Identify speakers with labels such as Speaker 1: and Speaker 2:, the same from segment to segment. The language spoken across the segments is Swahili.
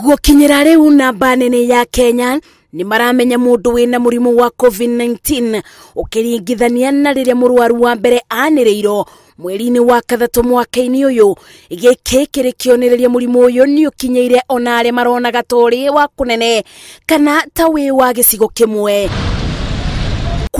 Speaker 1: gukinyira riu namba nene ya kenya nä maramenya må ndå wä na må rimå wa covid-19 å kä ringithania na rä rä a må rwaru wa mbere anä rä irwo mweri-inä wa kathatå mwaka-inä å yå gä kä kä rä kä onereria må rimå å yå nä å kinyä ire ona arä maronaga torä wa kå nene kana ta wä wa gä cigo kä mwe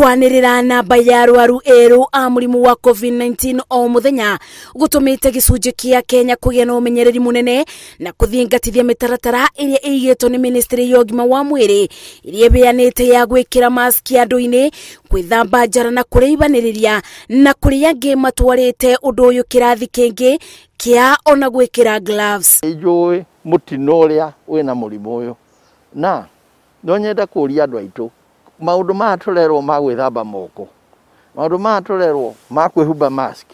Speaker 1: kwanirira namba ya arwaru erå a murimu wa covid-19 o muthenya gutumite gicunji kia kenya kugia na umenyereri munene na kuthingatithia mitaratara iria iigitwo ni ministry ya ugima wa mwiri iria ibeanite ya gwikira maski andu-ini gwithamba njara na kureibaniriria na kuri angi matwarite undu uyu kirathi kingi kia ona gwikira gloves njui mutino uria wina murimu uyu na nonyenda nyenda kuria andu aitu
Speaker 2: maudu maya turerwo ma gwithamba moko maudu maya turerwo ma kwihumba mask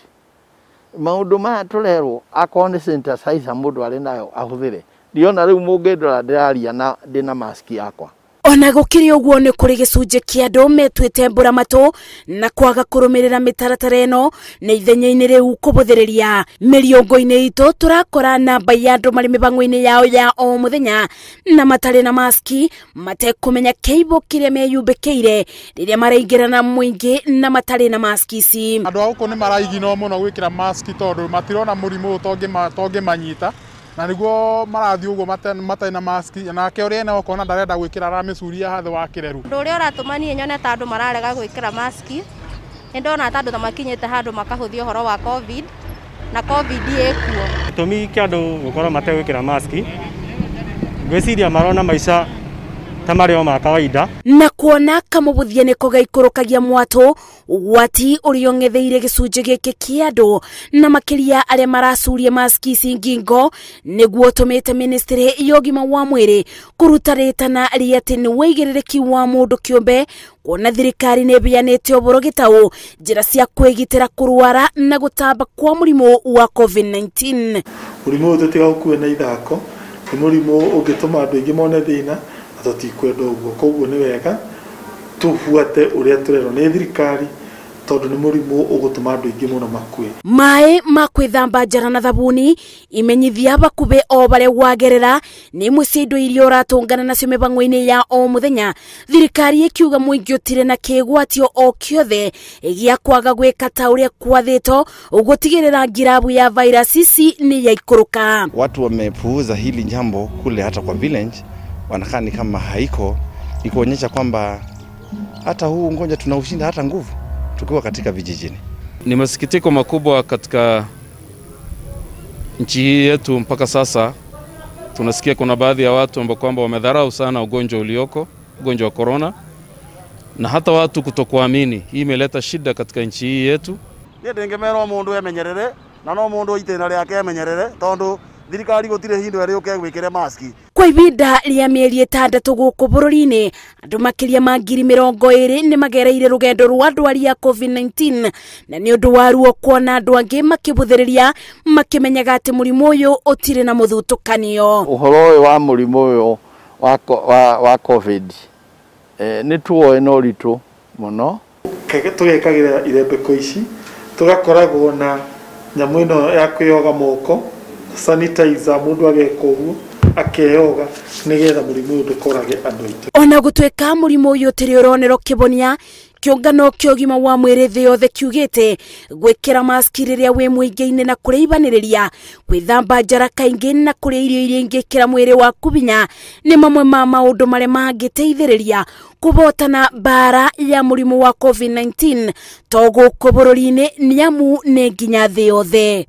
Speaker 2: maudu maya turerwo akorwo nä sanitizer må ndå arä nayo ahå thä re ndiona rä u må ngä ndora ndä raria ndä na mask yakwa
Speaker 1: ona gukiri uguo ni kuri gicunji kia andu metwite mbura matu na kwaga kurumirira mitaratara ino na ithenya-ini riu kubuthiriria miriongo-ini itu turakora namba ya andu mari mibango-ini yao ya o muthenya na matari na maski matekumenya keibo kiria meyumbikiire riria na mwingi na matari na maski ici andu a guku ni no muno gwikira maski tondu matirona murimu uyu manyita na niguo
Speaker 2: marathi uguo matarĩ na mask nake ũrĩa ena ũkona ndarenda gwĩkĩra aramĩcuria hathe wa kĩreru
Speaker 1: ũndũ ũrĩa ũratũmanire nyone ta andũ mararega gwĩkĩra mask nĩ ndona ta andũ ta makinyĩte handũ makahũthia ũhoro wa covid na covid ĩkuo
Speaker 2: gĩtũmi kĩa andũ gũkorwo mategwĩkĩra mask ngwĩciria marona maica tamari marä o kawaida
Speaker 1: na kuona kama niko gaikå mwatå gwati mwato wati ongetheire gä gisuje gä kiado na makiria ale marasuri ya maski singingo guo tå mä te ministry ya ũgima wa mwĩrĩ kũrutarĩtana rĩ atĩ kiwa wĩigĩrĩrĩki kiombe kuona thirikari nä beanite ũboro gĩtaũ jira cia kwegitira kũrwara na gutaba kwa mulimo wa covid-19
Speaker 2: mulimo ũyũ tũtigaũkue na ithako nĩ mũrimũ ũngĩtũma andũ aingĩ mone tutikwenda uguo koguo ni wega tubuate uria turerwo ni thirikari tondu ni murimu ugutuma andu aingi muno makue
Speaker 1: mai ma thamba njara na thabuni imenyithia bakubi o baria wagerera ni imwe cia indo iria uratungana nacio mibango-ini ya o muthenya thirikari ikiuga muingi utire na kigwatio o kiothe gia kwaga gwika ta uria kwathitwo gutigirira girabu ya vairasici ni yaikuruka
Speaker 2: watu wamepuuza hili jambo kule hata kwa village wanakaa ni kama haiko, ni kuonyesha kwamba hata huu ugonjwa tunaushinda hata nguvu tukiwa katika vijijini. Ni masikitiko makubwa katika nchi hii yetu mpaka sasa. Tunasikia kuna baadhi ya watu ambao kwamba wamedharau sana ugonjwa ulioko, ugonjwa wa korona, na hata watu kutokuamini. Hii imeleta shida katika nchi hii yetu. Ni ndingemera mundu emenyerere na no mundu itena riake amenyerere e tondu thirikari gutire hindu ari uke gwikire maski
Speaker 1: kwa ibinda rĩa mĩeri ĩtandatũ gũkũ bũrũri-inĩ andũ makĩria ma ngiri mĩrongo ĩrĩ nĩ magereire rũgendo rwa ndwari ya covid-19 na nĩ ũndũ waruo kuona andũ angĩ makĩbũthĩrĩria makĩmenyaga atĩ mũrimũ ũyũ ũtirĩ na mũthutũkanio
Speaker 2: ũhoro ũyũ wa mũrimũ ũyũ wa, wa, wa covid eh, nĩ tuoe na ũritũ mũno tũgekagĩra irembeko ici tũgakoragwo na nyamũ ĩno ya kwĩyoga moko sanitizer mundu ageka uguo akeoga nigetha murimu uyu ndukorage andu aitu
Speaker 1: ona gutweka murimu uyu tiri uronero kibonia kiungano kia ugima wa mwiri thi yothe kiugite gwikira maski riria wi muingi-ini na kureibaniriria gwithamba njara kaingi na kuria irio iria ingikira mwiri waku binya ni mamwe ma maundu maria mangiteithiriria kubotana mbara ya murimu wa covid-19 toguku bururi-ini ni amu ni nginya thi yothe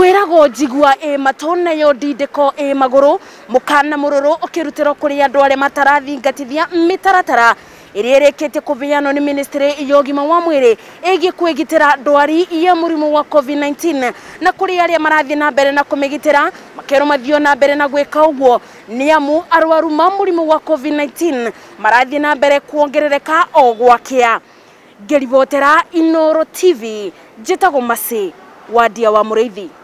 Speaker 1: kwiragwo njigua ä matone yo ndindiko ä magå mukana mururu ukirutiro kuri andu aria matarathingatithia mitaratara iria irikitie kuveanwo ni ministry ya ugima wa mwiri igie kwigitira ndwari ya murimu wa covid-19 na kuri aria marathie na mbere na kumigitira makero mathio na mbere na gwika uguo ni amu arwaru ma murimu wa covid-19 marathie na mbere kuongerereka o gwakia ngiribotera inoro tv njitagwo maci wadia wa muriithi